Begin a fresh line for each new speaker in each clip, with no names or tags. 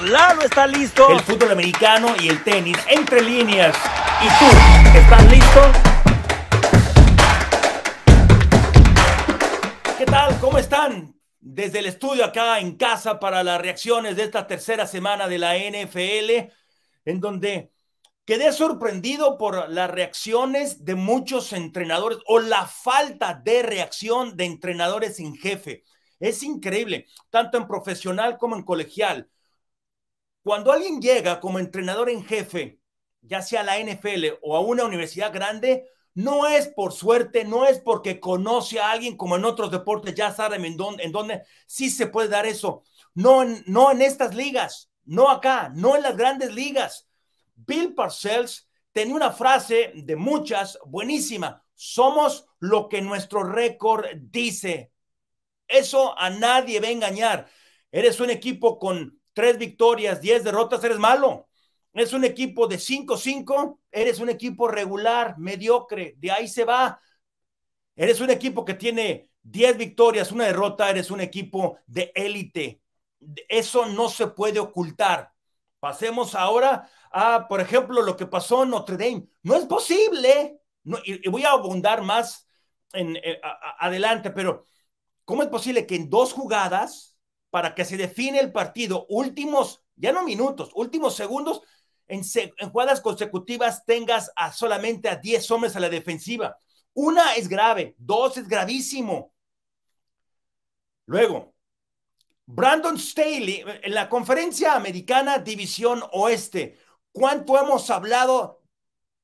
Claro, está listo. El fútbol americano y el tenis entre líneas. ¿Y tú? ¿Estás listo? ¿Qué tal? ¿Cómo están? Desde el estudio acá en casa para las reacciones de esta tercera semana de la NFL, en donde quedé sorprendido por las reacciones de muchos entrenadores o la falta de reacción de entrenadores sin jefe. Es increíble, tanto en profesional como en colegial. Cuando alguien llega como entrenador en jefe, ya sea a la NFL o a una universidad grande, no es por suerte, no es porque conoce a alguien como en otros deportes, ya saben en dónde, sí se puede dar eso. No no en estas ligas, no acá, no en las grandes ligas. Bill Parcells tenía una frase de muchas buenísima. Somos lo que nuestro récord dice. Eso a nadie va a engañar. Eres un equipo con tres victorias, diez derrotas, eres malo. Es un equipo de 5 cinco, eres un equipo regular, mediocre, de ahí se va. Eres un equipo que tiene diez victorias, una derrota, eres un equipo de élite. Eso no se puede ocultar. Pasemos ahora a, por ejemplo, lo que pasó en Notre Dame. No es posible. y, voy a abundar más eh, adelante, pero ¿cómo es posible que en dos jugadas para que se define el partido, últimos, ya no minutos, últimos segundos, en, jugadas consecutivas tengas a solamente a 10 hombres a la defensiva. Una es grave, dos es gravísimo. Luego, Brandon Staley, en la conferencia americana División Oeste, ¿cuánto hemos hablado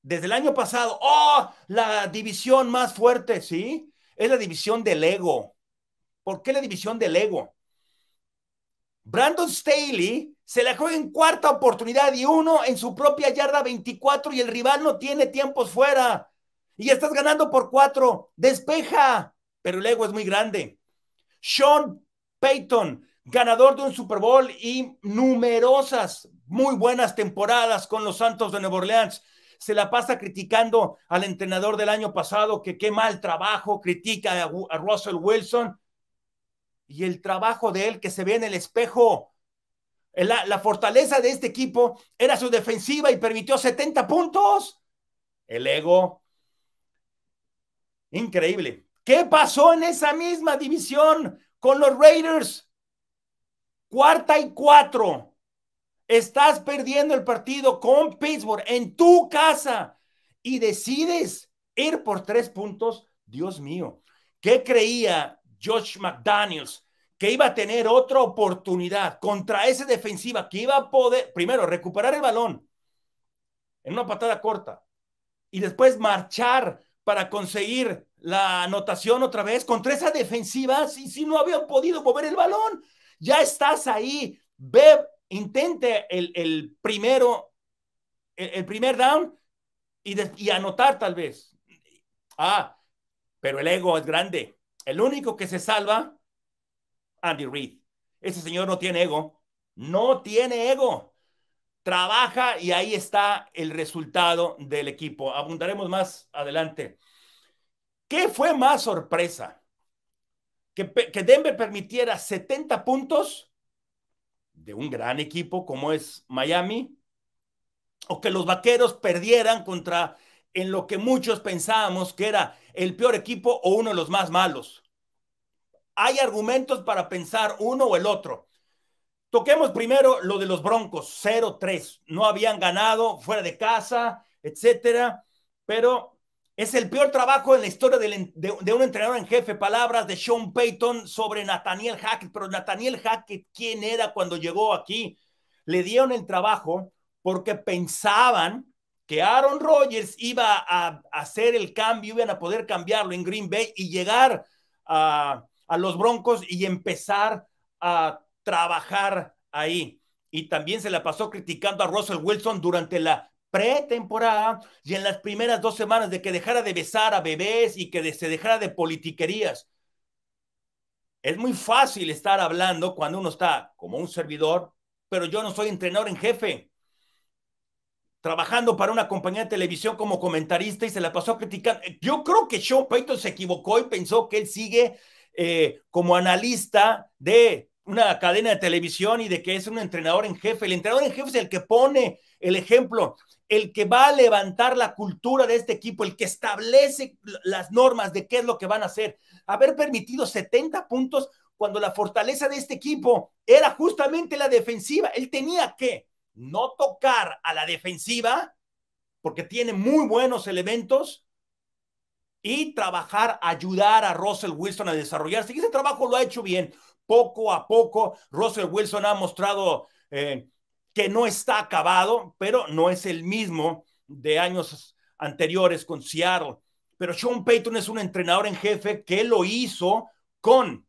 desde el año pasado? Oh, la división más fuerte, ¿sí? Es la división del ego. ¿Por qué la división del ego? Brandon Staley se la juega en cuarta oportunidad y uno en su propia yarda 24 y el rival no tiene tiempos fuera. Y estás ganando por cuatro. Despeja. Pero el ego es muy grande. Sean Payton, ganador de un Super Bowl y numerosas, muy buenas temporadas con los Santos de Nueva Orleans. Se la pasa criticando al entrenador del año pasado que qué mal trabajo, critica a Russell Wilson y el trabajo de él que se ve en el espejo. La, fortaleza de este equipo era su defensiva y permitió 70 puntos. El ego. Increíble. ¿Qué pasó en esa misma división con los Raiders? Cuarta y cuatro. Estás perdiendo el partido con Pittsburgh en tu casa y decides ir por tres puntos. Dios mío, ¿qué creía Josh McDaniels, que iba a tener otra oportunidad contra esa defensiva, que iba a poder, primero, recuperar el balón en una patada corta y después marchar para conseguir la anotación otra vez contra esa defensiva, si, si no habían podido mover el balón, ya estás ahí, ve, intente el, primero, el, primer down y, y anotar tal vez. Ah, pero el ego es grande. El único que se salva, Andy Reid. Ese señor no tiene ego. No tiene ego. Trabaja y ahí está el resultado del equipo. Abundaremos más adelante. ¿Qué fue más sorpresa? ¿Que, Denver permitiera 70 puntos de un gran equipo como es Miami? ¿O que los Vaqueros perdieran contra en lo que muchos pensábamos que era el peor equipo o uno de los más malos. Hay argumentos para pensar uno o el otro. Toquemos primero lo de los Broncos, 0-3. No habían ganado fuera de casa, etcétera, pero es el peor trabajo en la historia de, de un entrenador en jefe. Palabras de Sean Payton sobre Nathaniel Hackett, pero Nathaniel Hackett, ¿quién era cuando llegó aquí? Le dieron el trabajo porque pensaban que Aaron Rodgers iba a hacer el cambio, iban a poder cambiarlo en Green Bay y llegar a, los Broncos y empezar a trabajar ahí. Y también se la pasó criticando a Russell Wilson durante la pretemporada y en las primeras dos semanas de que dejara de besar a bebés y que se dejara de politiquerías. Es muy fácil estar hablando cuando uno está como un servidor, pero yo no soy entrenador en jefe trabajando para una compañía de televisión como comentarista y se la pasó a criticar. Yo creo que Sean Payton se equivocó y pensó que él sigue eh, como analista de una cadena de televisión y de que es un entrenador en jefe. El entrenador en jefe es el que pone el ejemplo, el que va a levantar la cultura de este equipo, el que establece las normas de qué es lo que van a hacer. Haber permitido 70 puntos cuando la fortaleza de este equipo era justamente la defensiva. Él tenía que no tocar a la defensiva, porque tiene muy buenos elementos, y trabajar, ayudar a Russell Wilson a desarrollarse. Y ese trabajo lo ha hecho bien. Poco a poco, Russell Wilson ha mostrado eh, que no está acabado, pero no es el mismo de años anteriores con Seattle. Pero Sean Payton es un entrenador en jefe que lo hizo con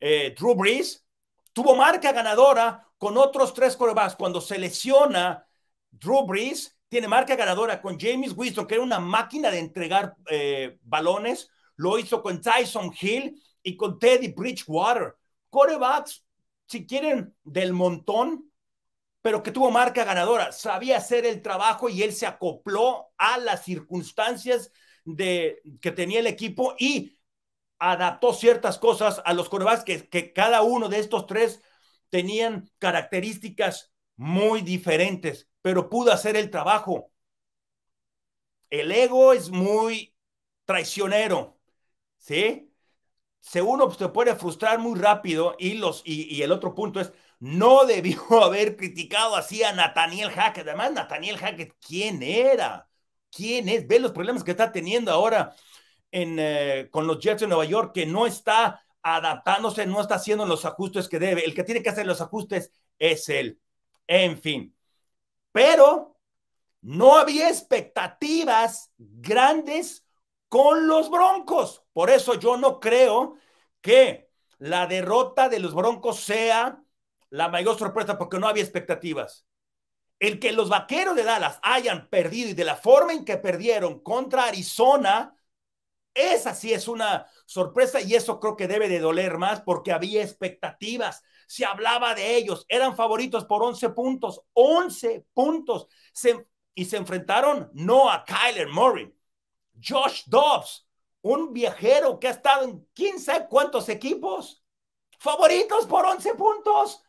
eh, Drew Brees. Tuvo marca ganadora, con otros tres corebacks. Cuando selecciona Drew Brees, tiene marca ganadora con James Winston, que era una máquina de entregar eh, balones. Lo hizo con Tyson Hill y con Teddy Bridgewater. Corebacks, si quieren, del montón, pero que tuvo marca ganadora. Sabía hacer el trabajo y él se acopló a las circunstancias de, que tenía el equipo y adaptó ciertas cosas a los corebacks que cada uno de estos tres tenían características muy diferentes, pero pudo hacer el trabajo. El ego es muy traicionero, ¿sí? Se uno pues, se puede frustrar muy rápido y, los, y, el otro punto es, no debió haber criticado así a Nathaniel Hackett. Además, Nathaniel Hackett, ¿quién era? ¿Quién es? Ve los problemas que está teniendo ahora en, eh, con los Jets de Nueva York, que no está adaptándose, no está haciendo los ajustes que debe. El que tiene que hacer los ajustes es él. En fin. Pero no había expectativas grandes con los Broncos. Por eso yo no creo que la derrota de los Broncos sea la mayor sorpresa porque no había expectativas. El que los Vaqueros de Dallas hayan perdido y de la forma en que perdieron contra Arizona esa sí es una sorpresa y eso creo que debe de doler más porque había expectativas, se hablaba de ellos, eran favoritos por 11 puntos, 11 puntos, y se enfrentaron no a Kyler Murray, Josh Dobbs, un viajero que ha estado en quién sabe cuántos equipos, favoritos por 11 puntos.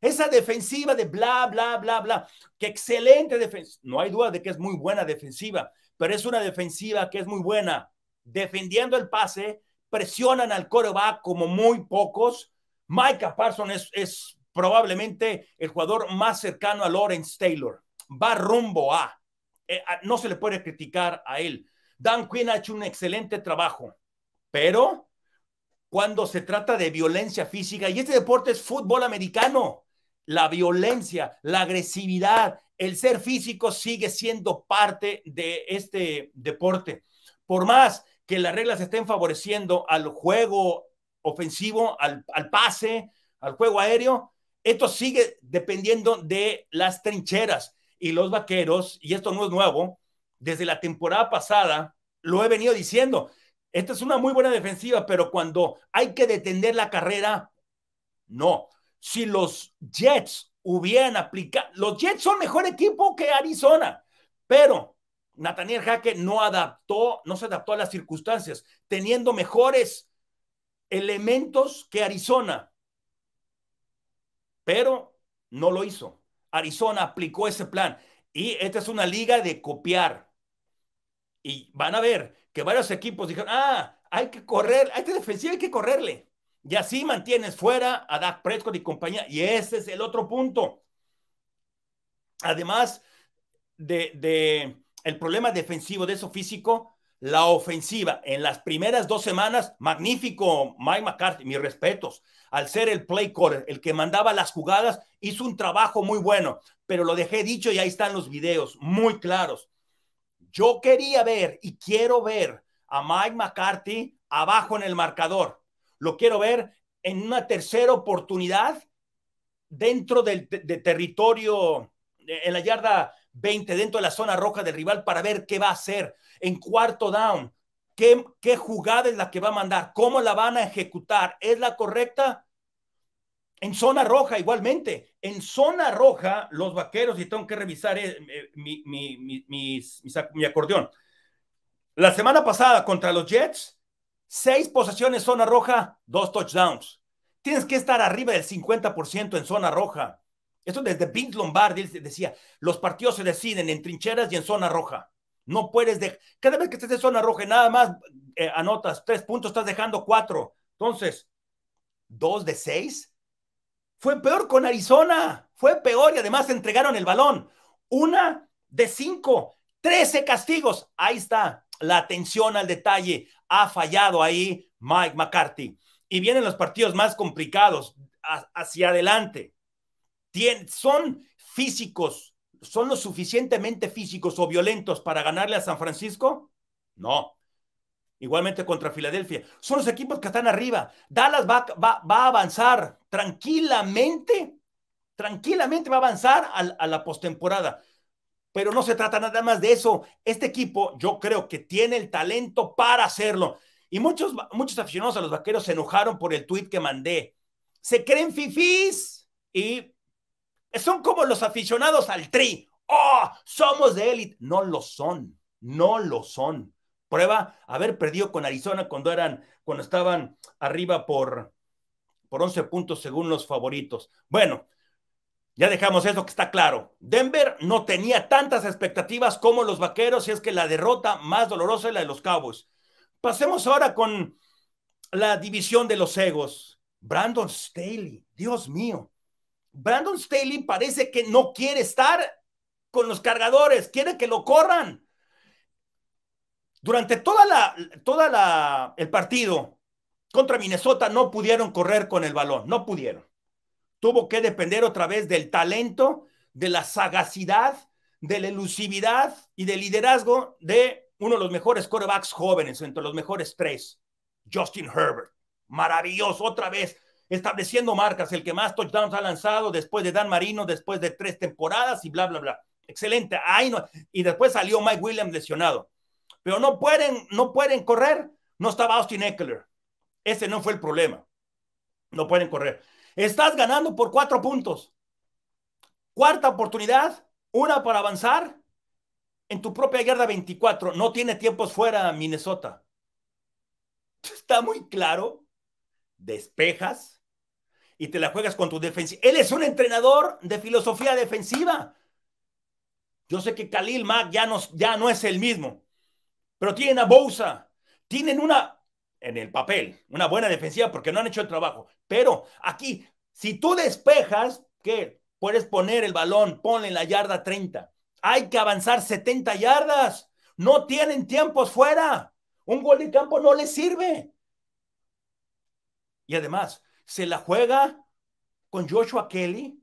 Esa defensiva de bla, bla, bla, bla, que excelente defensa, no hay duda de que es muy buena defensiva, pero es una defensiva que es muy buena defendiendo el pase, presionan al coreback como muy pocos. Micah Parsons es, probablemente el jugador más cercano a Lawrence Taylor. Va rumbo eh, a no se le puede criticar a él. Dan Quinn ha hecho un excelente trabajo, pero cuando se trata de violencia física, y este deporte es fútbol americano, la violencia, la agresividad, el ser físico sigue siendo parte de este deporte. Por más que las reglas estén favoreciendo al juego ofensivo, al, pase, al juego aéreo, esto sigue dependiendo de las trincheras y los vaqueros, y esto no es nuevo, desde la temporada pasada lo he venido diciendo. Esta es una muy buena defensiva, pero cuando hay que detener la carrera, no. Si los Jets hubieran aplicado, los Jets son mejor equipo que Arizona, pero Nathaniel Jaque no adaptó, no se adaptó a las circunstancias, teniendo mejores elementos que Arizona. Pero no lo hizo. Arizona aplicó ese plan. Y esta es una liga de copiar. Y van a ver que varios equipos dijeron, ah, hay que correr, hay que defensivo hay que correrle. Y así mantienes fuera a Dak Prescott y compañía. Y ese es el otro punto. Además de el problema defensivo de eso físico, la ofensiva en las primeras dos semanas, magnífico Mike McCarthy, mis respetos, al ser el play caller, el que mandaba las jugadas, hizo un trabajo muy bueno, pero lo dejé dicho y ahí están los videos muy claros. Yo quería ver y quiero ver a Mike McCarthy abajo en el marcador. Lo quiero ver en una tercera oportunidad dentro del territorio, en la yarda 20 dentro de la zona roja del rival para ver qué va a hacer en cuarto down. ¿Qué, jugada es la que va a mandar? ¿Cómo la van a ejecutar? ¿Es la correcta? En zona roja igualmente. En zona roja, los vaqueros, y tengo que revisar eh, eh, mi, acordeón. La semana pasada contra los Jets, seis posesiones zona roja, dos touchdowns. Tienes que estar arriba del 50% en zona roja. Esto desde Vince Lombardi decía, los partidos se deciden en trincheras y en zona roja. No puedes dejar, cada vez que estés en zona roja, nada más eh, anotas tres puntos, estás dejando cuatro. Entonces, dos de seis. Fue peor con Arizona, fue peor y además entregaron el balón. Una de cinco, trece castigos. Ahí está, la atención al detalle. Ha fallado ahí Mike McCarthy. Y vienen los partidos más complicados hacia adelante son físicos, son lo suficientemente físicos o violentos para ganarle a San Francisco? No. Igualmente contra Filadelfia. Son los equipos que están arriba. Dallas va, va, a avanzar tranquilamente, tranquilamente va a avanzar a, a la postemporada. Pero no se trata nada más de eso. Este equipo, yo creo que tiene el talento para hacerlo. Y muchos, muchos aficionados a los vaqueros se enojaron por el tweet que mandé. Se creen fifís y son como los aficionados al tri. ¡Oh! Somos de élite. No lo son. No lo son. Prueba haber perdido con Arizona cuando eran, cuando estaban arriba por, por 11 puntos según los favoritos. Bueno, ya dejamos eso que está claro. Denver no tenía tantas expectativas como los vaqueros, y es que la derrota más dolorosa es la de los cabos. Pasemos ahora con la división de los egos. Brandon Staley, Dios mío, Brandon Staley parece que no quiere estar con los cargadores, quiere que lo corran. Durante toda la, toda la, el partido contra Minnesota no pudieron correr con el balón, no pudieron. Tuvo que depender otra vez del talento, de la sagacidad, de la elusividad y del liderazgo de uno de los mejores corebacks jóvenes, entre los mejores tres, Justin Herbert. Maravilloso, otra vez estableciendo marcas, el que más touchdowns ha lanzado después de Dan Marino, después de tres temporadas y bla, bla, bla. Excelente. Ay, no. Y después salió Mike Williams lesionado. Pero no pueden, no pueden correr. No estaba Austin Eckler. Ese no fue el problema. No pueden correr. Estás ganando por cuatro puntos. Cuarta oportunidad, una para avanzar en tu propia guerra 24. No tiene tiempos fuera Minnesota. Está muy claro. Despejas, y te la juegas con tu defensa Él es un entrenador de filosofía defensiva. Yo sé que Khalil Mack ya no, ya no es el mismo, pero tienen a Bousa, tienen una, en el papel, una buena defensiva porque no han hecho el trabajo. Pero aquí, si tú despejas, ¿qué? Puedes poner el balón, ponle en la yarda 30. Hay que avanzar 70 yardas. No tienen tiempos fuera. Un gol de campo no les sirve. Y además, se la juega con Joshua Kelly,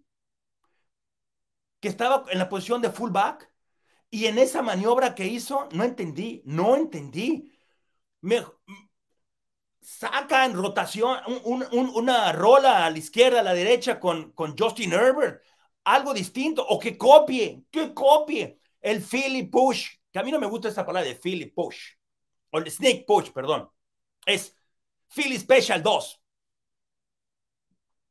que estaba en la posición de fullback, y en esa maniobra que hizo, no entendí, no entendí. Me, saca en rotación una rola a la izquierda, a la derecha con, con Justin Herbert, algo distinto, o que copie, que copie el Philip Push, que a mí no me gusta esa palabra de Philip Push, o el Snake Push, perdón. Es Philly Special 2,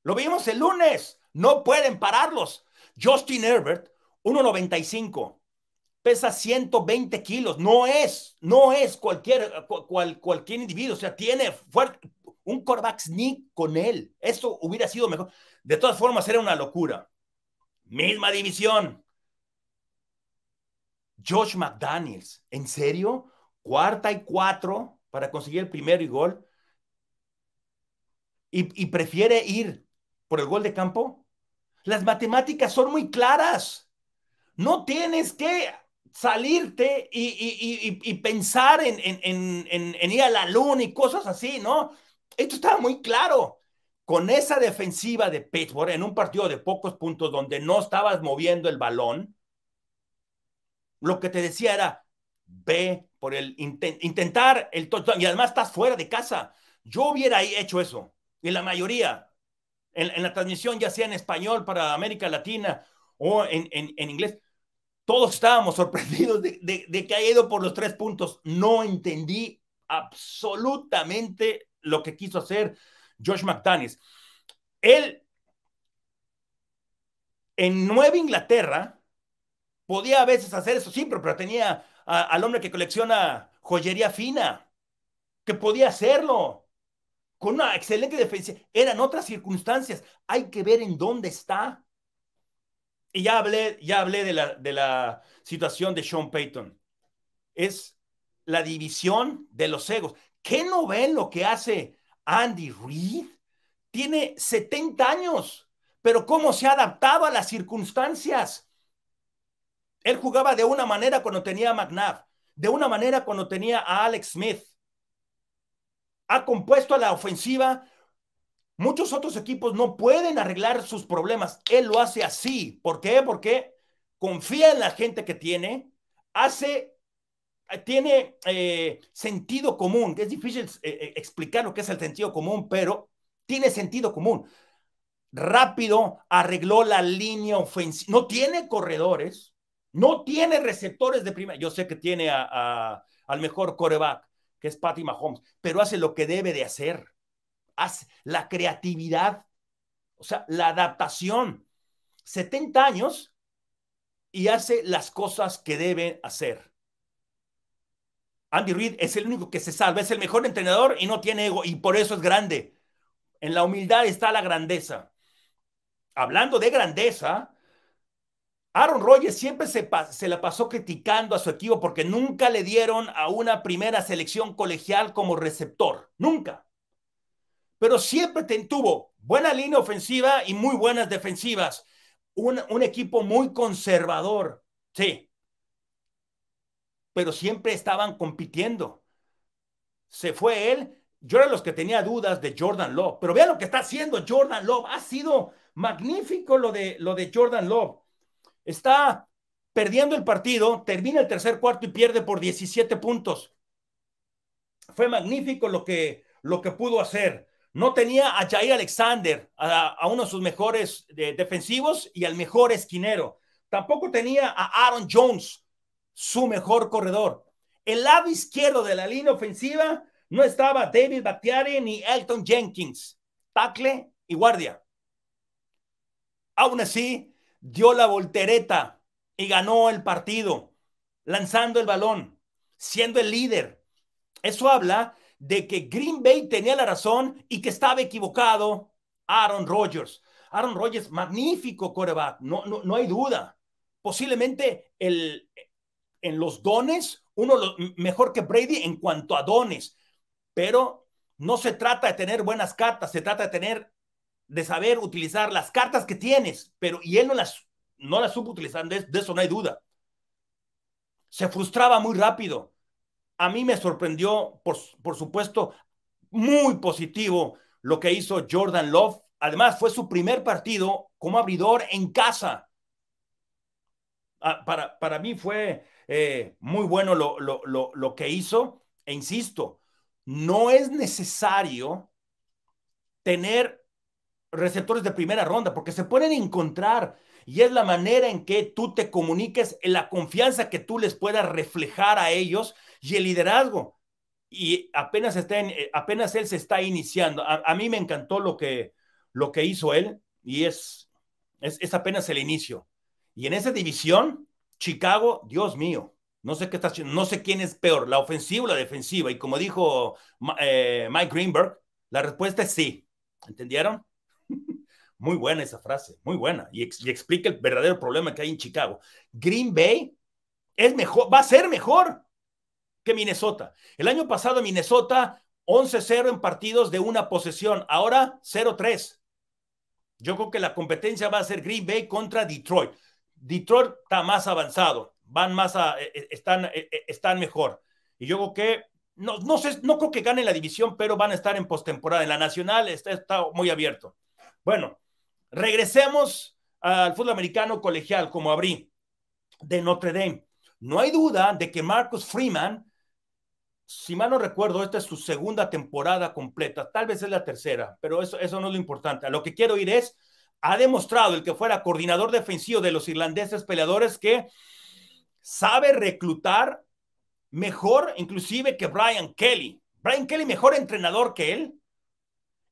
lo vimos el lunes. No pueden pararlos. Justin Herbert, 1.95. Pesa 120 kilos. No es, no es cualquier, cualquier individuo. O sea, tiene fuerte, un Corvax sneak con él. esto hubiera sido mejor. De todas formas, era una locura. Misma división. Josh McDaniels, ¿en serio? Cuarta y cuatro para conseguir el primero y gol. y prefiere ir por el gol de campo? Las matemáticas son muy claras. No tienes que salirte y, pensar en, en, ir a la luna y cosas así, ¿no? Esto estaba muy claro. Con esa defensiva de Pittsburgh en un partido de pocos puntos donde no estabas moviendo el balón, lo que te decía era, ve por el intentar el touchdown y además estás fuera de casa. Yo hubiera hecho eso. Y la mayoría, en, la transmisión, ya sea en español para América Latina o en, inglés, todos estábamos sorprendidos de, que haya ido por los tres puntos. No entendí absolutamente lo que quiso hacer Josh McDaniels. Él, en Nueva Inglaterra, podía a veces hacer eso, siempre pero, tenía al hombre que colecciona joyería fina, que podía hacerlo con una excelente defensa. Eran otras circunstancias. Hay que ver en dónde está. Y ya hablé, ya hablé de, la, situación de Sean Payton. Es la división de los egos. ¿Qué no ven lo que hace Andy Reid? Tiene 70 años, pero cómo se ha adaptado a las circunstancias. Él jugaba de una manera cuando tenía a McNabb, de una manera cuando tenía a Alex Smith ha compuesto a la ofensiva. Muchos otros equipos no pueden arreglar sus problemas. Él lo hace así. ¿Por qué? Porque confía en la gente que tiene, hace, tiene eh, sentido común. Es difícil eh, eh, explicar lo que es el sentido común, pero tiene sentido común. Rápido arregló la línea ofensiva. No tiene corredores, no tiene receptores de primera. Yo sé que tiene al mejor coreback, es Patty Mahomes, pero hace lo que debe de hacer. Hace la creatividad, o sea, la adaptación. 70 años y hace las cosas que debe hacer. Andy Reid es el único que se salva, es el mejor entrenador y no tiene ego, y por eso es grande. En la humildad está la grandeza. Hablando de grandeza, Aaron Rodgers siempre se, la pasó criticando a su equipo porque nunca le dieron a una primera selección colegial como receptor, nunca. Pero siempre tuvo buena línea ofensiva y muy buenas defensivas. Un, equipo muy conservador, sí. Pero siempre estaban compitiendo. Se fue él. Yo era los que tenía dudas de Jordan Love, pero vean lo que está haciendo Jordan Love. Ha sido magnífico lo de, lo de Jordan Love está perdiendo el partido, termina el tercer cuarto y pierde por 17 puntos. Fue magnífico lo que, lo que pudo hacer. No tenía a Jair Alexander, a, uno de sus mejores defensivos y al mejor esquinero. Tampoco tenía a Aaron Jones, su mejor corredor. El lado izquierdo de la línea ofensiva no estaba David Battiari ni Elton Jenkins, tackle y guardia. Aún así, dio la voltereta y ganó el partido, lanzando el balón, siendo el líder. Eso habla de que Green Bay tenía la razón y que estaba equivocado Aaron Rodgers. Aaron Rodgers, magnífico coreback, no, no, hay duda. Posiblemente el, en los dones, uno mejor que Brady en cuanto a dones, pero no se trata de tener buenas cartas, se trata de tener de saber utilizar las cartas que tienes, pero y él no las, no las supo utilizar, de, eso no hay duda. Se frustraba muy rápido. A mí me sorprendió, por, supuesto, muy positivo lo que hizo Jordan Love. Además, fue su primer partido como abridor en casa. Ah, para, para mí fue eh, muy bueno lo, lo que hizo. E insisto, no es necesario tener receptores de primera ronda, porque se pueden encontrar y es la manera en que tú te comuniques, en la confianza que tú les puedas reflejar a ellos y el liderazgo. Y apenas, está eh, apenas él se está iniciando. A, mí me encantó lo que, lo que hizo él y es, es, apenas el inicio. Y en esa división, Chicago, Dios mío, no sé, qué no sé quién es peor, la ofensiva o la defensiva. Y como dijo eh, Mike Greenberg, la respuesta es sí. ¿Entendieron? Muy buena esa frase, muy buena. Y, explica el verdadero problema que hay en Chicago. Green Bay es mejor, va a ser mejor que Minnesota. El año pasado Minnesota 11-0 en partidos de una posesión, ahora 0-3. Yo creo que la competencia va a ser Green Bay contra Detroit. Detroit está más avanzado, van más a, e, e, están, e, están mejor. Y yo creo que no, no, sé, no creo que ganen la división, pero van a estar en postemporada. En la nacional está muy abierto. Bueno, regresemos al fútbol americano colegial, como abrí, de Notre Dame. No hay duda de que Marcus Freeman, si mal no recuerdo, esta es su segunda temporada completa, tal vez es la tercera, pero eso, eso no es lo importante. A lo que quiero ir es, ha demostrado el que fuera coordinador defensivo de los irlandeses peleadores que sabe reclutar mejor inclusive que Brian Kelly. Brian Kelly mejor entrenador que él,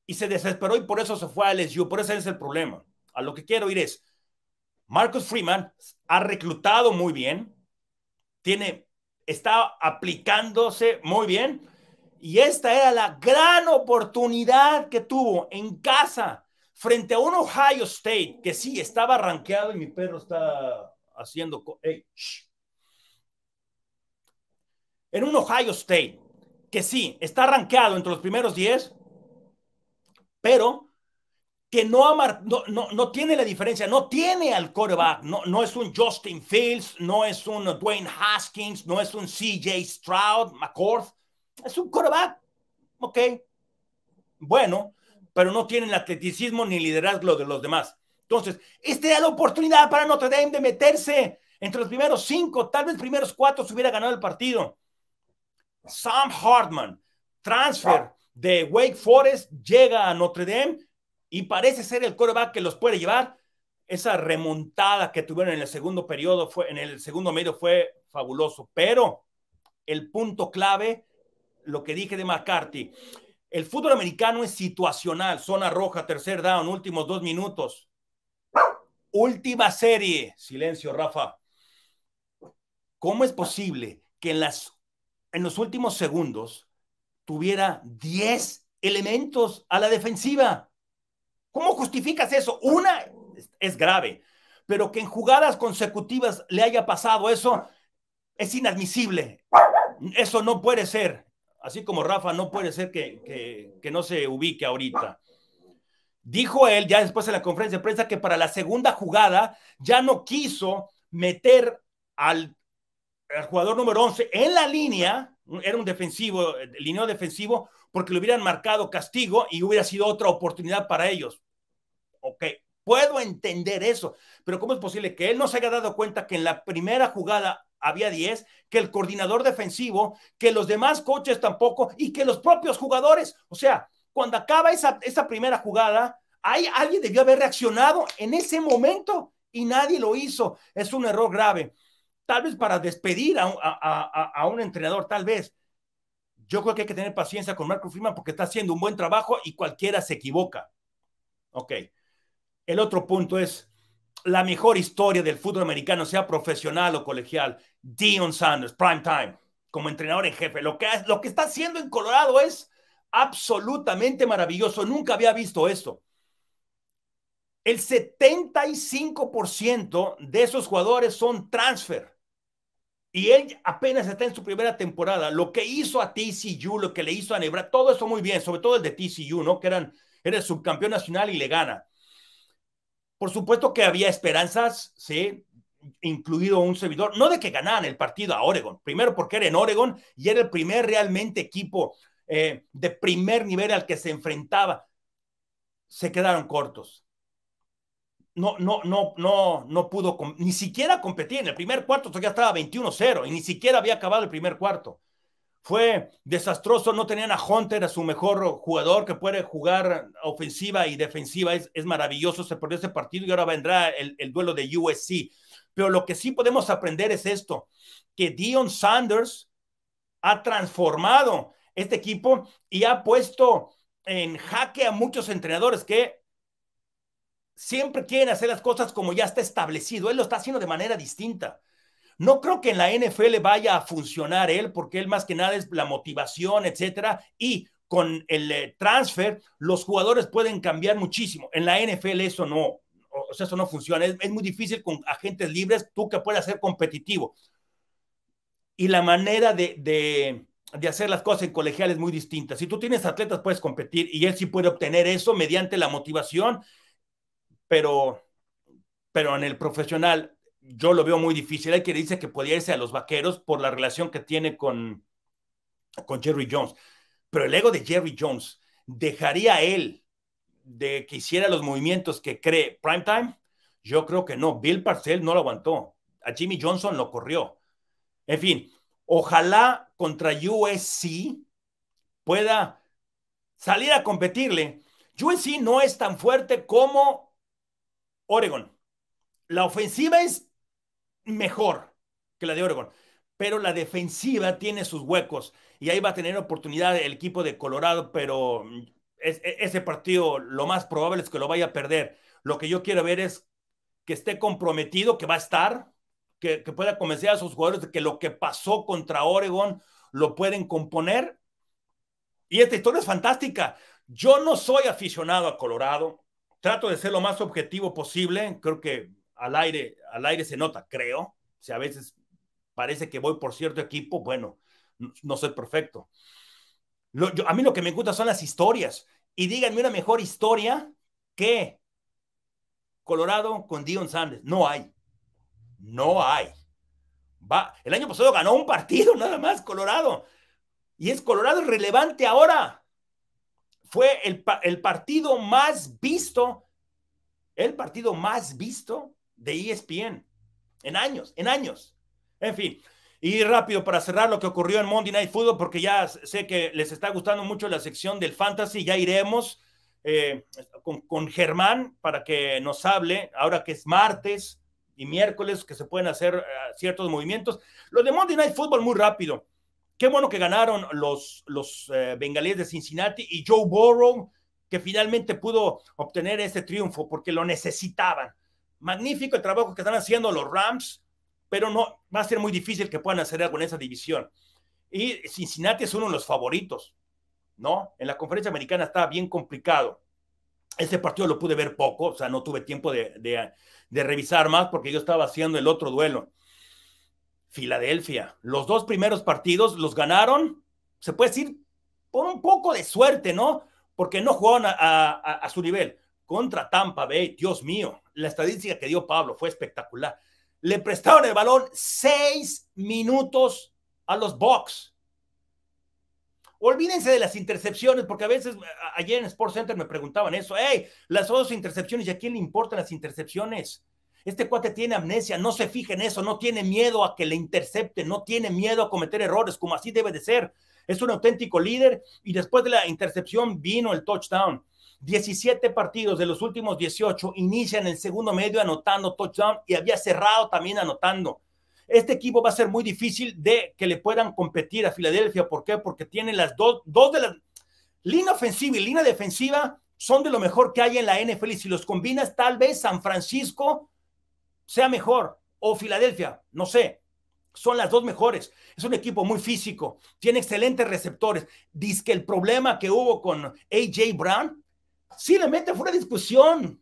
y se desesperó y por eso se fue a LSU, por eso es el problema. A lo que quiero ir es, Marcus Freeman ha reclutado muy bien, tiene, está aplicándose muy bien y esta era la gran oportunidad que tuvo en casa frente a un Ohio State que sí estaba rankeado y mi perro está haciendo... en un Ohio State que sí está rankeado entre los primeros 10 pero que no, no, tiene la diferencia, no tiene al coreback, no, es un Justin Fields, no es un Dwayne Haskins, no es un CJ Stroud, McCord, es un coreback, ok, bueno, pero no tiene el atleticismo ni liderazgo de los demás. Entonces, esta era la oportunidad para Notre Dame de meterse entre los primeros cinco, tal vez primeros cuatro se hubiera ganado el partido. Sam Hartman, transfer, ah de Wake Forest llega a Notre Dame y parece ser el coreback que los puede llevar. Esa remontada que tuvieron en el segundo periodo, fue, en el segundo medio, fue fabuloso. Pero el punto clave, lo que dije de McCarthy, el fútbol americano es situacional, zona roja, tercer down, últimos dos minutos. Última serie. Silencio, Rafa. ¿Cómo es posible que en, las, en los últimos segundos tuviera 10 elementos a la defensiva. ¿Cómo justificas eso? Una es grave, pero que en jugadas consecutivas le haya pasado eso es inadmisible. Eso no puede ser. Así como Rafa, no puede ser que, que, no se ubique ahorita. Dijo él ya después en la conferencia de prensa que para la segunda jugada ya no quiso meter al, al jugador número 11 en la línea era un defensivo, eh, lineo defensivo, porque le hubieran marcado castigo y hubiera sido otra oportunidad para ellos. Ok, puedo entender eso, pero ¿cómo es posible que él no se haya dado cuenta que en la primera jugada había 10, que el coordinador defensivo, que los demás coaches tampoco y que los propios jugadores? O sea, cuando acaba esa, esa primera jugada, hay, alguien debió haber reaccionado en ese momento y nadie lo hizo. Es un error grave tal vez para despedir a, un entrenador, tal vez. Yo creo que hay que tener paciencia con Marco Freeman porque está haciendo un buen trabajo y cualquiera se equivoca. Ok. El otro punto es la mejor historia del fútbol americano, sea profesional o colegial. Dion Sanders, prime time, como entrenador en jefe. Lo que, lo que está haciendo en Colorado es absolutamente maravilloso. Nunca había visto esto. El 75% de esos jugadores son transfer y él apenas está en su primera temporada. Lo que hizo a TCU, lo que le hizo a Nebra, todo eso muy bien, sobre todo el de TCU, ¿no? Que era el subcampeón nacional y le gana. Por supuesto que había esperanzas, ¿sí? Incluido un servidor, no de que ganaran el partido a Oregon, primero porque era en Oregon y era el primer realmente equipo eh, de primer nivel al que se enfrentaba. Se quedaron cortos no, no, no, no, no pudo ni siquiera competir. En el primer cuarto ya estaba 21-0 y ni siquiera había acabado el primer cuarto. Fue desastroso, no tenían a Hunter, a su mejor jugador que puede jugar ofensiva y defensiva. Es, maravilloso, se perdió ese partido y ahora vendrá el, el duelo de USC. Pero lo que sí podemos aprender es esto, que Dion Sanders ha transformado este equipo y ha puesto en jaque a muchos entrenadores que siempre quieren hacer las cosas como ya está establecido. Él lo está haciendo de manera distinta. No creo que en la NFL vaya a funcionar él, porque él más que nada es la motivación, etcétera. Y con el eh, transfer, los jugadores pueden cambiar muchísimo. En la NFL eso no, o sea, eso no funciona. Es, muy difícil con agentes libres, tú que puedas ser competitivo. Y la manera de, de hacer las cosas en colegial es muy distinta. Si tú tienes atletas, puedes competir y él sí puede obtener eso mediante la motivación pero, pero en el profesional yo lo veo muy difícil. Hay que dice que podría irse a los vaqueros por la relación que tiene con, con Jerry Jones. Pero el ego de Jerry Jones dejaría él de que hiciera los movimientos que cree Primetime. Yo creo que no. Bill Parcell no lo aguantó. A Jimmy Johnson lo corrió. En fin, ojalá contra USC pueda salir a competirle. USC no es tan fuerte como Oregon. La ofensiva es mejor que la de Oregon, pero la defensiva tiene sus huecos y ahí va a tener oportunidad el equipo de Colorado, pero e, ese partido lo más probable es que lo vaya a perder. Lo que yo quiero ver es que esté comprometido, que va a estar, que, que pueda convencer a sus jugadores de que lo que pasó contra Oregon lo pueden componer. Y esta historia es fantástica. Yo no soy aficionado a Colorado, Trato de ser lo más objetivo posible. Creo que al aire, al aire se nota, creo. si a veces parece que voy por cierto equipo, bueno, no, soy perfecto. a mí lo que me gusta son las historias. Y díganme una mejor historia que Colorado con Dion Sanders. No hay. No hay. Va. El año pasado ganó un partido nada más Colorado. Y es Colorado relevante ahora fue el, partido más visto, el partido más visto de ESPN en años, en años. En fin, y rápido para cerrar lo que ocurrió en Monday Night Football, porque ya sé que les está gustando mucho la sección del fantasy, ya iremos eh, con, con, Germán para que nos hable, ahora que es martes y miércoles, que se pueden hacer eh, ciertos movimientos. Lo de Monday Night Football muy rápido. Qué bueno que ganaron los, los eh, bengalíes de Cincinnati y Joe Burrow, que finalmente pudo obtener este triunfo porque lo necesitaban. Magnífico el trabajo que están haciendo los Rams, pero no va a ser muy difícil que puedan hacer algo en esa división. Y Cincinnati es uno de los favoritos, ¿no? En la conferencia americana estaba bien complicado. Este partido lo pude ver poco, o sea, no tuve tiempo de revisar más porque yo estaba haciendo el otro duelo. Filadelfia. Los dos primeros partidos los ganaron, se puede decir, por un poco de suerte, ¿no? Porque no jugaban a, su nivel. Contra Tampa Bay, Dios mío, la estadística que dio Pablo fue espectacular. Le prestaron el balón seis minutos a los Bucks. Olvídense de las intercepciones, porque a veces eh, ayer en Sports Center me preguntaban eso. ¡Hey! Las dos intercepciones, ¿y a quién le importan las intercepciones? Este cuate tiene amnesia, no se fije en eso, no tiene miedo a que le intercepten, no tiene miedo a cometer errores, como así debe de ser. Es un auténtico líder y después de la intercepción vino el touchdown. 17 partidos de los últimos 18 inician el segundo medio anotando touchdown y había cerrado también anotando. Este equipo va a ser muy difícil de que le puedan competir a Filadelfia. ¿Por qué? Porque tiene las dos, dos de la línea ofensiva y línea defensiva son de lo mejor que hay en la NFL y si los combinas, tal vez San Francisco sea mejor o Filadelfia, no sé. Son las dos mejores. Es un equipo muy físico, tiene excelentes receptores. Dice que el problema que hubo con AJ Brown, simplemente fue una discusión.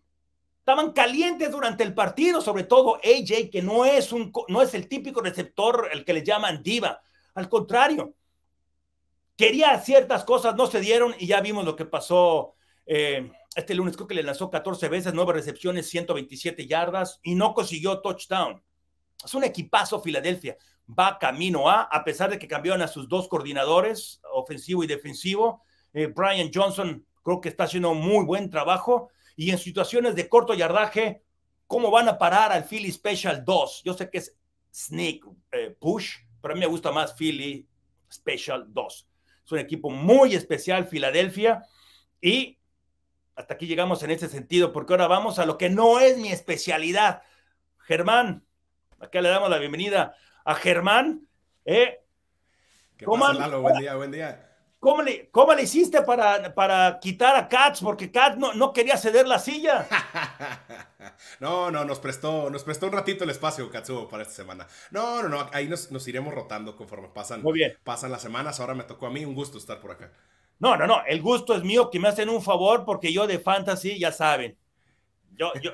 Estaban calientes durante el partido, sobre todo AJ, que no es, un, no es el típico receptor, el que le llaman diva. Al contrario, quería ciertas cosas, no se dieron y ya vimos lo que pasó eh, este lunes creo que le lanzó 14 veces, 9 recepciones, 127 yardas y no consiguió touchdown. Es un equipazo Filadelfia. Va camino a, a pesar de que cambiaron a sus dos coordinadores, ofensivo y defensivo. Eh, Brian Johnson creo que está haciendo muy buen trabajo. Y en situaciones de corto yardaje, ¿cómo van a parar al Philly Special 2? Yo sé que es sneak eh, push, pero a mí me gusta más Philly Special 2. Es un equipo muy especial, Filadelfia. Y hasta aquí llegamos en este sentido, porque ahora vamos a lo que no es mi especialidad. Germán, acá le damos la bienvenida a Germán. Eh. ¿Qué pasa, Buen día, buen día. ¿Cómo le, hiciste para, para, quitar a Katz? Porque Katz no, no quería ceder la silla.
no, no, nos prestó, nos prestó un ratito el espacio, Katsuo, para esta semana. No, no, no, ahí nos, nos iremos rotando conforme pasan, pasan las semanas. Ahora me tocó a mí, un gusto estar por acá. No, no, no, el gusto es mío que me hacen un favor porque yo de fantasy ya saben. Yo, yo,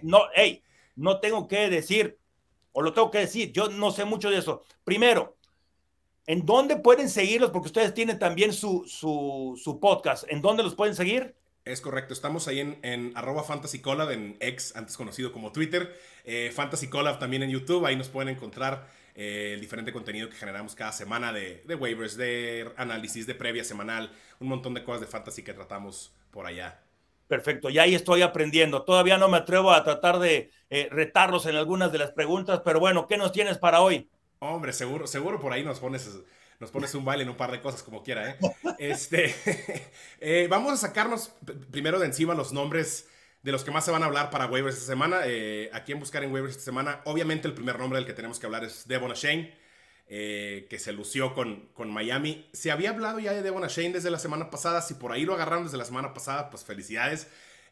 no, hey, no tengo que decir, o lo tengo que decir, yo no sé mucho de eso.
Primero, ¿en dónde pueden seguirlos? Porque ustedes tienen también su, su, su podcast. ¿En dónde los pueden seguir? Es correcto, estamos ahí en, arroba Fantasy Collab, en ex, antes conocido como Twitter, eh, Fantasy Collab también en YouTube, ahí nos pueden encontrar eh, el diferente contenido que generamos cada semana de, waivers, de análisis, de previa semanal, un montón de cosas de fantasy que tratamos por allá. Perfecto, y ahí estoy aprendiendo. Todavía no me atrevo
a tratar de eh, retarlos en algunas de las preguntas, pero bueno, ¿qué nos tienes para hoy? Hombre,
seguro, seguro por ahí nos pones, nos pones un baile en un par de cosas, como quiera, ¿eh? Este, vamos a sacarnos primero de encima los nombres de los que más se van a hablar para waivers esta semana. Eh, a quién buscar en waivers esta semana. Obviamente el primer nombre del que tenemos que hablar es Devon Shane, eh, que se lució con, Miami. Se había hablado ya de Devon Shane desde la semana pasada. Si por ahí lo agarraron desde la semana pasada, pues felicidades.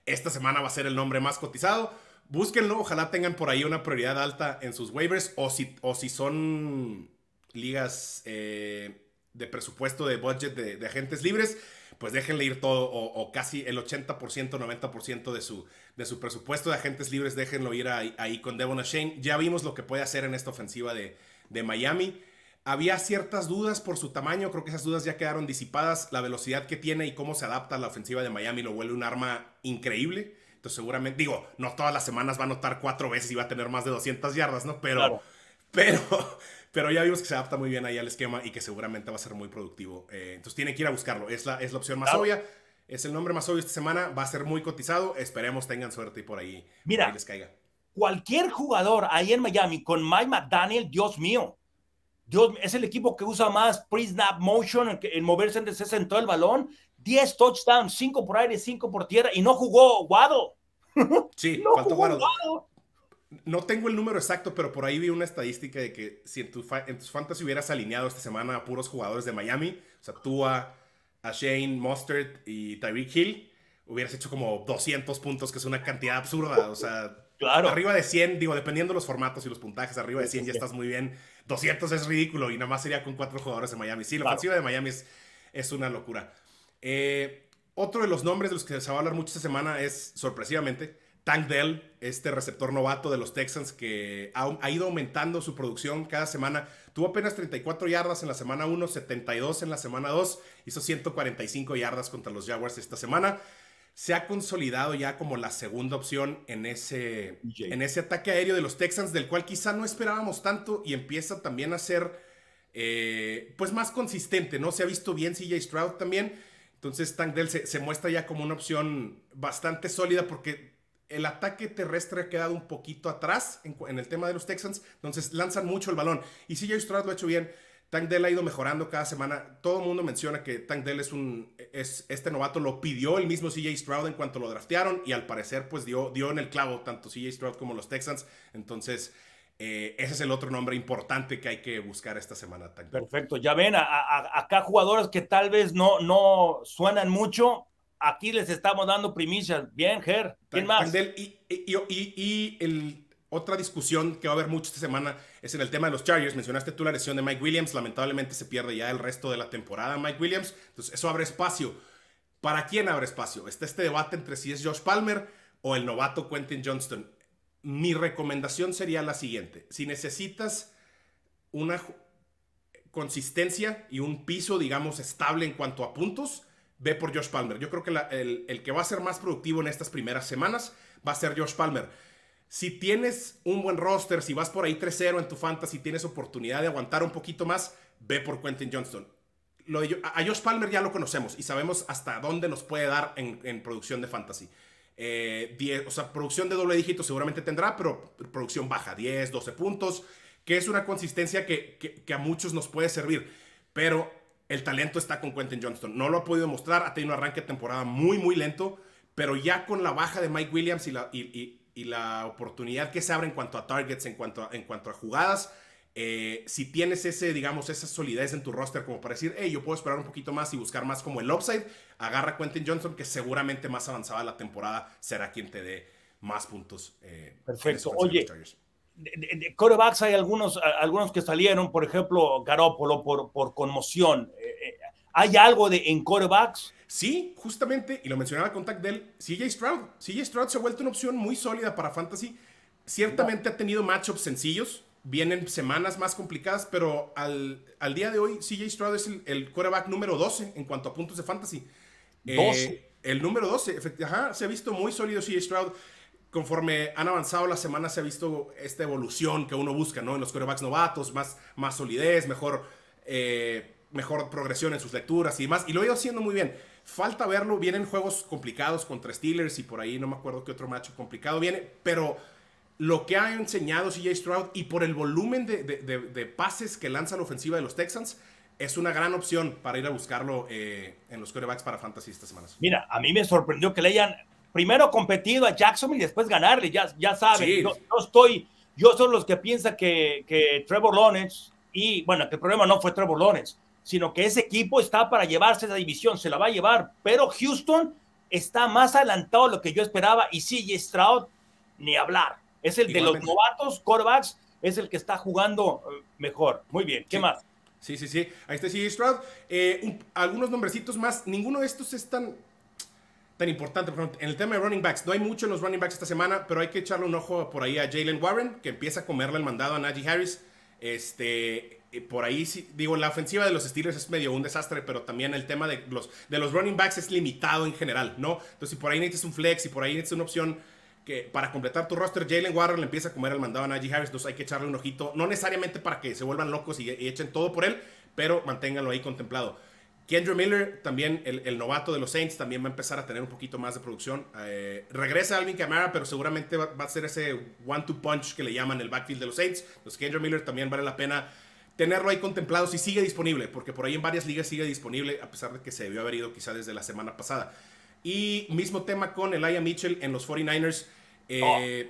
Esta semana va a ser el nombre más cotizado. Búsquenlo, ojalá tengan por ahí una prioridad alta en sus waivers o si, o si son ligas eh, de presupuesto de budget de agentes libres pues déjenle ir todo, o, casi el 80%, 90% de su, de su presupuesto de agentes libres, déjenlo ir ahí, con Devon Shane. Ya vimos lo que puede hacer en esta ofensiva de, de Miami. Había ciertas dudas por su tamaño, creo que esas dudas ya quedaron disipadas. La velocidad que tiene y cómo se adapta a la ofensiva de Miami lo vuelve un arma increíble. Entonces, seguramente, digo, no todas las semanas va a notar cuatro veces y va a tener más de 200 yardas, ¿no? Pero, pero, pero ya vimos que se adapta muy bien ahí al esquema y que seguramente va a ser muy productivo. Eh, entonces tiene que ir a buscarlo. Es la, es la opción más obvia. Es el nombre más obvio esta semana. Va a ser muy cotizado. Esperemos tengan suerte y por ahí, Mira, les caiga. Cualquier jugador ahí en Miami con Mike McDaniel, Dios mío.
Dios, es el equipo que usa más pre-snap motion en, moverse en el en todo el balón.
10 touchdowns, 5 por aire, 5 por tierra y no jugó Guado. Sí, no jugó no tengo el número exacto, pero por ahí vi una estadística de que si en, tus fantasy hubieras alineado esta semana a puros jugadores de Miami, o sea, tú a, Shane, Mustard y Tyreek Hill, hubieras hecho como 200 puntos, que es una cantidad absurda. O sea, arriba de 100, digo, dependiendo de los formatos y los puntajes, arriba de 100 ya estás muy bien. 200 es ridículo y nada más sería con cuatro jugadores de Miami. Sí, la ofensiva de Miami es, es una locura. Eh, otro de los nombres de los que se va a hablar mucho esta semana es, sorpresivamente, Tank Dell, este receptor novato de los Texans que ha, ido aumentando su producción cada semana. Tuvo apenas 34 yardas en la semana 1, 72 en la semana 2, hizo 145 yardas contra los Jaguars esta semana. Se ha consolidado ya como la segunda opción en ese, en ese ataque aéreo de los Texans, del cual quizá no esperábamos tanto y empieza también a ser eh, pues más consistente, ¿no? Se ha visto bien CJ Stroud también. Entonces Tank Dell se muestra ya como una opción bastante sólida porque el ataque terrestre ha quedado un poquito atrás en, el tema de los Texans, entonces lanzan mucho el balón. Y CJ Stroud lo ha hecho bien. Tank Dell ha ido mejorando cada semana. Todo el mundo menciona que Tank Dell es un. Es, este novato lo pidió el mismo CJ Stroud en cuanto lo draftearon. Y al parecer, pues dio, dio en el clavo tanto CJ Stroud como los Texans. Entonces, eh, ese es el otro nombre importante que hay que buscar esta semana. Tank Perfecto. Ya ven, acá jugadores que tal vez no, no suenan mucho, aquí les estamos dando primicias. Bien, Ger. ¿Quién más? y, el, otra discusión que va a haber mucho esta semana es en el tema de los Chargers. Mencionaste tú la lesión de Mike Williams. Lamentablemente se pierde ya el resto de la temporada Mike Williams. Entonces, eso abre espacio. ¿Para quién abre espacio? Está este debate entre si es Josh Palmer o el novato Quentin Johnston. Mi recomendación sería la siguiente. Si necesitas una consistencia y un piso, digamos, estable en cuanto a puntos, ve por Josh Palmer. Yo creo que el, que va a ser más productivo en estas primeras semanas va a ser Josh Palmer. Si tienes un buen roster, si vas por ahí 3-0 en tu fantasy, tienes oportunidad de aguantar un poquito más, ve por Quentin Johnston. a Josh Palmer ya lo conocemos y sabemos hasta dónde nos puede dar en, producción de fantasy. Eh, o sea, producción de doble dígito seguramente tendrá, pero producción baja, 10, 12 puntos, que es una consistencia que a muchos nos puede servir. Pero el talento está con Quentin Johnston. No lo ha podido mostrar, ha tenido un arranque de temporada muy, muy lento, pero ya con la baja de Mike Williams y la, oportunidad que se abre en cuanto a targets, en cuanto a, jugadas, eh, si tienes ese, digamos, esa solidez en tu roster como para decir, hey, yo puedo esperar un poquito más y buscar más como el upside, agarra Quentin Johnston que seguramente más avanzada la temporada será quien te dé más puntos. Eh, Perfecto. Oye, corebacks hay algunos, algunos que salieron, por ejemplo, Garópolo por, por conmoción. Eh, eh, ¿Hay algo de, en corebacks? Sí, justamente, y lo mencionaba contact del CJ Stroud. CJ Stroud se ha vuelto una opción muy sólida para Fantasy. Ciertamente ha tenido matchups sencillos, vienen semanas más complicadas, pero al, al día de hoy CJ Stroud es el, el número 12 en cuanto a puntos de Fantasy. 12. Eh, el número 12, efectivamente se ha visto muy sólido CJ Stroud conforme han avanzado las semanas se ha visto esta evolución que uno busca, ¿no? En los corebacks novatos, más, más solidez, mejor, eh, mejor progresión en sus lecturas y demás. Y lo he ido haciendo muy bien. Falta verlo, vienen juegos complicados contra Steelers y por ahí no me acuerdo qué otro macho complicado viene, pero lo que ha enseñado CJ Stroud y por el volumen de, pases que lanza la ofensiva de los Texans, es una gran opción para ir a buscarlo eh, en los corebacks para fantasy estas semanas. Mira, a mí me sorprendió que le hayan primero competido a Jackson y después ganarle, ya,
saben, yo, estoy, yo soy los que piensa que, Trevor Lawrence, y bueno, que el problema no fue Trevor Lawrence, sino que ese equipo está para llevarse esa división, se la va a llevar, pero Houston está más adelantado de lo que yo esperaba y sí, Stroud, ni
hablar, es el de los novatos, Corvax, es el que está jugando eh, mejor. Muy bien, ¿qué más? Sí, sí, sí. Ahí está sí, Stroud. Eh, algunos nombrecitos más. Ninguno de estos es tan tan importante. Por en el tema de running backs, no hay mucho en los running backs esta semana, pero hay que echarle un ojo por ahí a Jalen Warren, que empieza a comerle el mandado a Najee Harris. Este, eh, por ahí, digo, la ofensiva de los Steelers es medio un desastre, pero también el tema de los, de los running backs es limitado en general, ¿no? Entonces, si por ahí necesitas un flex, y si por ahí necesitas una opción que para completar tu roster, Jalen Warren le empieza a comer el mandado a Najee Harris, entonces hay que echarle un ojito, no necesariamente para que se vuelvan locos y, y echen todo por él, pero manténganlo ahí contemplado. Kendra Miller, también el, novato de los Saints, también va a empezar a tener un poquito más de producción. Eh, regresa Alvin Kamara, pero seguramente va, a ser ese one-two punch que le llaman el backfield de los Saints. Los Kendra Miller también vale la pena tenerlo ahí contemplado si sigue disponible, porque por ahí en varias ligas sigue disponible, a pesar de que se debió haber ido quizá desde la semana pasada. Y mismo tema con Elia Mitchell en los 49ers. Eh,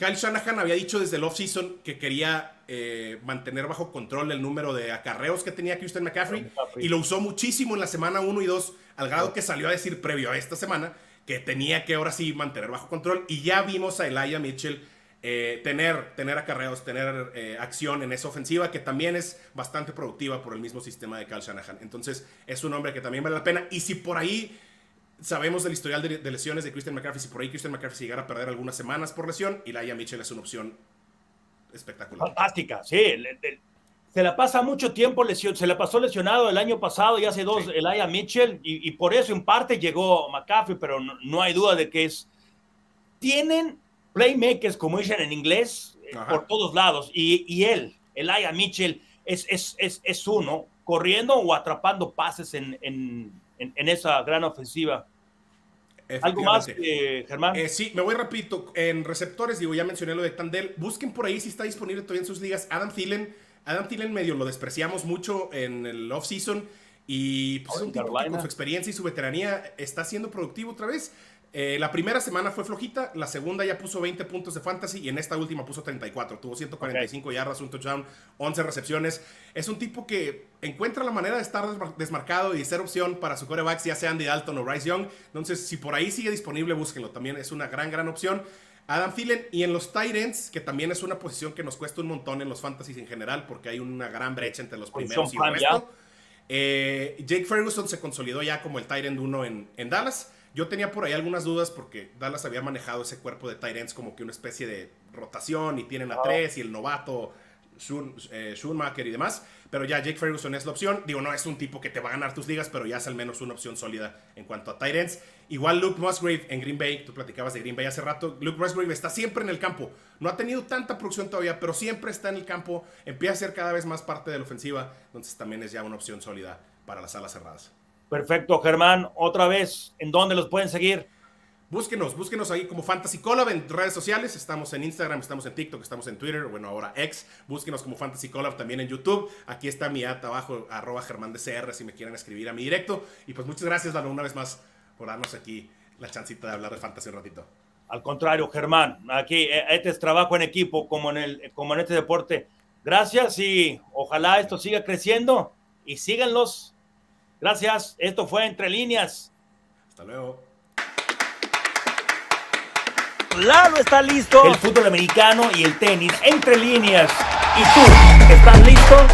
Kyle Shanahan había dicho desde el offseason que quería eh, mantener bajo control el número de acarreos que tenía Houston McCaffrey y lo usó muchísimo en la semana 1 y 2, al grado que salió a decir previo a esta semana que tenía que ahora sí mantener bajo control. Y ya vimos a Elijah Mitchell eh, tener, tener acarreos, tener eh, acción en esa ofensiva que también es bastante productiva por el mismo sistema de Kyle Shanahan. Entonces es un hombre que también vale la pena. Y si por ahí Sabemos del historial de, lesiones de Christian McCaffrey. Si por ahí Christian McCaffrey llegara a perder algunas semanas por lesión, y Laia Mitchell es una opción espectacular. Fantástica, sí.
se la pasa mucho tiempo lesión Se la pasó lesionado el año pasado y hace dos, sí. Mitchell. Y, por eso en parte llegó McCaffrey, pero no, hay duda de que es. Tienen playmakers, como dicen en inglés, eh, por todos lados. Y, él, Elia Mitchell, es, es, es, es uno corriendo o atrapando pases en en,
esa gran ofensiva.
¿Algo más, Germán?
Eh, sí, me voy repito. En receptores, digo, ya mencioné lo de Tandel. Busquen por ahí si está disponible todavía en sus ligas. Adam Thielen, Adam Thielen medio lo despreciamos mucho en el off-season. Y pues, con su experiencia y su veteranía está siendo productivo otra vez. Eh, la primera semana fue flojita, la segunda ya puso 20 puntos de fantasy y en esta última puso 34. Tuvo 145 yardas, un touchdown, 11 recepciones. Es un tipo que encuentra la manera de estar desmarcado y ser opción para su coreback, ya sea Andy Dalton o Rice Young. Entonces, si por ahí sigue disponible, búsquenlo. También es una gran, gran opción. Adam Thielen y en los tight que también es una posición que nos cuesta un montón en los fantasies en general, porque hay una gran brecha entre los primeros y el resto. Eh, Jake Ferguson se consolidó ya como el tight end 1 en Dallas. Yo tenía por ahí algunas dudas porque Dallas había manejado ese cuerpo de Tyrants como que una especie de rotación y tienen a tres y el novato eh, Schumacher y demás. Pero ya Jake Ferguson es la opción. Digo, no es un tipo que te va a ganar tus ligas, pero ya es al menos una opción sólida en cuanto a Tyrants. Igual Luke Musgrave en Green Bay, tú platicabas de Green Bay hace rato. Luke Musgrave está siempre en el campo. No ha tenido tanta producción todavía, pero siempre está en el campo. Empieza a ser cada vez más parte de la ofensiva. Entonces también es ya una opción sólida para las alas cerradas. Perfecto, Germán. Otra vez, ¿en dónde los pueden seguir? Búsquenos, búsquenos ahí como Fantasy Collab en redes sociales. Estamos en Instagram, estamos en TikTok, estamos en Twitter, bueno, ahora ex. Búsquenos como Fantasy Collab también en YouTube. Aquí está mi ad abajo, arroba Germán de si me quieren escribir a mi directo. Y pues muchas gracias, Dano, una vez más por darnos aquí la chancita de hablar de fantasy un ratito. Al contrario, Germán,
aquí eh, este es trabajo en equipo, como en, el, como en este deporte. Gracias y ojalá esto siga creciendo y síganlos Gracias. Esto fue Entre Líneas. Hasta luego. Lalo está listo. El fútbol americano y el tenis, entre líneas. ¿Y tú estás listo?